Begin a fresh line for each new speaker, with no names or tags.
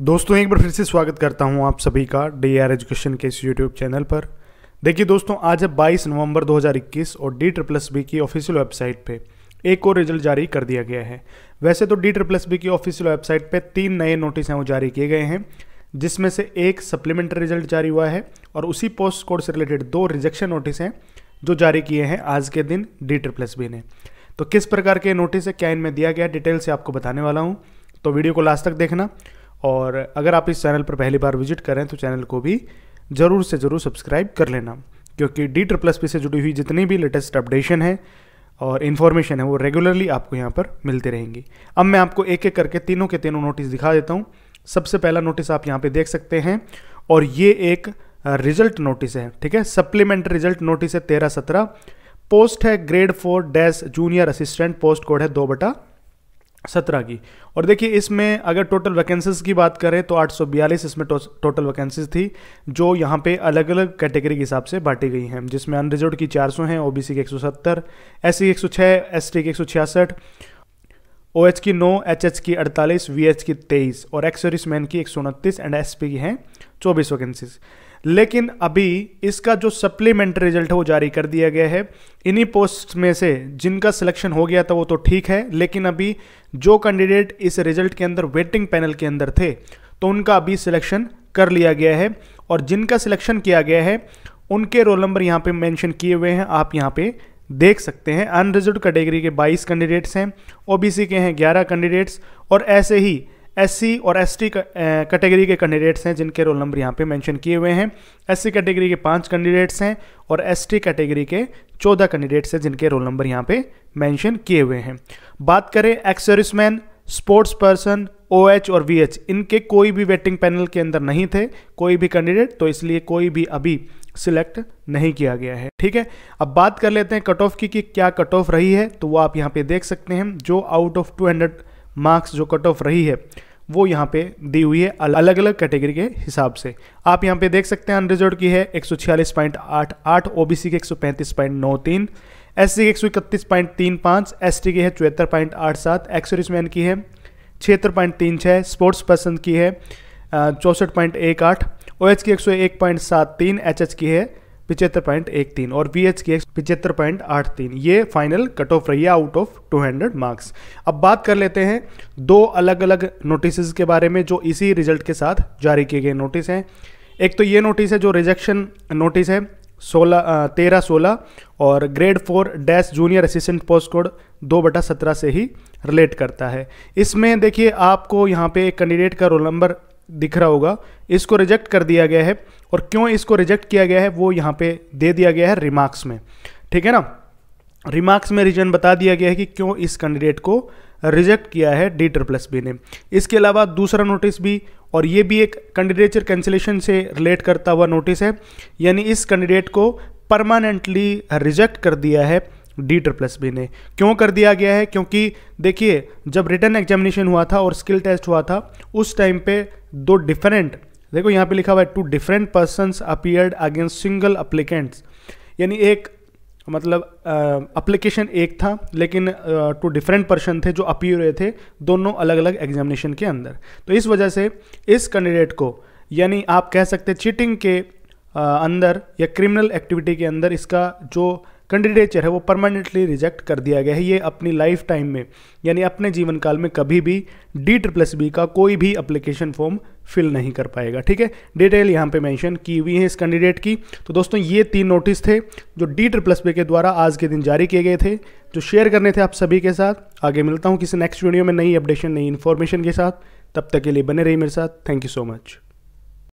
दोस्तों एक बार फिर से स्वागत करता हूं आप सभी का डी आर एजुकेशन के इस यूट्यूब चैनल पर देखिए दोस्तों आज अब 22 नवंबर 2021 और डी ट्रिप्लस बी की ऑफिशियल वेबसाइट पे एक और रिजल्ट जारी कर दिया गया है वैसे तो डी ट्रिप्लस बी की ऑफिशियल वेबसाइट पे तीन नए नोटिस हैं वो जारी किए गए हैं जिसमें से एक सप्लीमेंट्री रिजल्ट जारी हुआ है और उसी पोस्ट कोड से रिलेटेड दो रिजेक्शन नोटिस हैं जो जारी किए हैं आज के दिन डी ट्रिप्लस बी ने तो किस प्रकार के नोटिस है क्या इनमें दिया गया डिटेल से आपको बताने वाला हूँ तो वीडियो को लास्ट तक देखना और अगर आप इस चैनल पर पहली बार विजिट करें तो चैनल को भी ज़रूर से ज़रूर सब्सक्राइब कर लेना क्योंकि डी ट्रिप्लस पी से जुड़ी हुई जितनी भी लेटेस्ट अपडेशन है और इन्फॉर्मेशन है वो रेगुलरली आपको यहाँ पर मिलती रहेंगी अब मैं आपको एक एक करके तीनों के तीनों नोटिस दिखा देता हूँ सबसे पहला नोटिस आप यहाँ पे देख सकते हैं और ये एक रिजल्ट नोटिस है ठीक है सप्लीमेंट्री रिजल्ट नोटिस है तेरह सत्रह पोस्ट है grade four dash junior assistant post code है दो बटा सत्रह की और देखिए इसमें अगर टोटल वैकेंसीज की बात करें तो आठ सौ बयालीस इसमें टो, टोटल वैकेंसीज थी जो यहाँ पे अलग अलग कैटेगरी के हिसाब से बांटी गई हैं जिसमें अनरिजर्व की चार सौ हैं ओबीसी की एक सौ सत्तर एस सी की एस टी की ओ एच की नौ एच एच की अड़तालीस वी एच की तेईस और एक्सरिस मैन की एक सौ उनतीस एंड एस पी की हैं चौबीस वैकेंसीज़ लेकिन अभी इसका जो सप्लीमेंट्री रिजल्ट है वो जारी कर दिया गया है इन्हीं पोस्ट में से जिनका सिलेक्शन हो गया था वो तो ठीक है लेकिन अभी जो कैंडिडेट इस रिजल्ट के अंदर वेटिंग पैनल के अंदर थे तो उनका अभी सिलेक्शन कर लिया गया है और जिनका सिलेक्शन किया गया है उनके रोल नंबर यहाँ पे मेंशन किए हुए हैं आप यहाँ पे देख सकते हैं अनरिजर्व कैटेगरी के 22 कैंडिडेट्स हैं ओबीसी के हैं 11 कैंडिडेट्स और ऐसे ही एस और एस टी कैटेगरी के कैंडिडेट्स हैं जिनके रोल नंबर यहाँ पे मेंशन किए हुए हैं सी कैटेगरी के पांच कैंडिडेट्स हैं और एस टी कैटेगरी के चौदह कैंडिडेट्स हैं जिनके रोल नंबर यहाँ पे मेंशन किए हुए हैं बात करें serviceman sports person O OH और वी इनके कोई भी वेटिंग पैनल के अंदर नहीं थे कोई भी कैंडिडेट तो इसलिए कोई भी अभी सिलेक्ट नहीं किया गया है ठीक है अब बात कर लेते हैं कट ऑफ की कि क्या कट ऑफ रही है तो वो आप यहाँ पे देख सकते हैं जो आउट ऑफ 200 मार्क्स जो कट ऑफ रही है वो यहाँ पे दी हुई है अलग अलग कैटेगरी के हिसाब से आप यहाँ पे देख सकते हैं अनरिजर्व की है एक सौ छियालीस पॉइंट आठ आठ के एक सौ पैंतीस पॉइंट नौ तीन एस सी की एक सौ इकतीस पॉइंट तीन पाँच एस टी की है चौहत्तर पॉइंट आठ सात एक्सरिसमैन की है छिहत्तर पॉइंट तीन छः स्पोर्ट्स पर्सन की है चौंसठ पॉइंट एक आठ ओ एच की एक सौ एक पॉइंट सात तीन एच एच की है पिचहत्तर पॉइंट एक तीन और वी एच के एक्स पिचहत्तर पॉइंट आठ तीन ये फाइनल कट ऑफ रही है out of two hundred marks अब बात कर लेते हैं दो अलग अलग नोटिस के बारे में जो इसी रिजल्ट के साथ जारी किए गए नोटिस हैं एक तो ये नोटिस है जो रिजेक्शन नोटिस है सोलह तेरह सोलह और grade four dash junior assistant post code दो बटा सत्रह से ही रिलेट करता है इसमें देखिए आपको यहाँ पे एक कैंडिडेट का रोल नंबर दिख रहा होगा इसको रिजेक्ट कर दिया गया है और क्यों इसको रिजेक्ट किया गया है वो यहाँ पे दे दिया गया है रिमार्क्स में ठीक है ना रिमार्क्स में रीजन बता दिया गया है कि क्यों इस कैंडिडेट को रिजेक्ट किया है डी एस बी ने इसके अलावा दूसरा नोटिस भी और ये भी एक कैंडिडेचर कैंसिलेशन से रिलेट करता हुआ नोटिस है यानी इस कैंडिडेट को परमानेंटली रिजेक्ट कर दिया है डी एस बी ने क्यों कर दिया गया है क्योंकि देखिए जब रिटर्न एग्जामिनेशन हुआ था और स्किल टेस्ट हुआ था उस टाइम पे दो डिफरेंट देखो यहाँ पे लिखा हुआ है two different person appeared against single applicants यानी एक मतलब अप्लीकेशन एक था लेकिन टू डिफरेंट पर्सन थे जो अपीयर हुए थे दोनों अलग अलग एग्जामिनेशन के अंदर तो इस वजह से इस कैंडिडेट को यानी आप कह सकते चीटिंग के uh, अंदर या क्रिमिनल एक्टिविटी के अंदर इसका जो कैंडिडेचर है वो परमानेंटली रिजेक्ट कर दिया गया है ये अपनी लाइफ टाइम में यानी अपने जीवन काल में कभी भी डी ट्रिप्लस बी का कोई भी अप्लीकेशन फॉर्म फिल नहीं कर पाएगा ठीक है डिटेल यहाँ पे मेंशन की हुई है इस कैंडिडेट की तो दोस्तों ये तीन नोटिस थे जो डी ट्रिप्लस बी के द्वारा आज के दिन जारी किए गए थे जो शेयर करने थे आप सभी के साथ आगे मिलता हूँ किसी नेक्स्ट वीडियो में नई अपडेशन नई इन्फॉर्मेशन के साथ तब तक के लिए बने रहिए मेरे साथ थैंक यू सो मच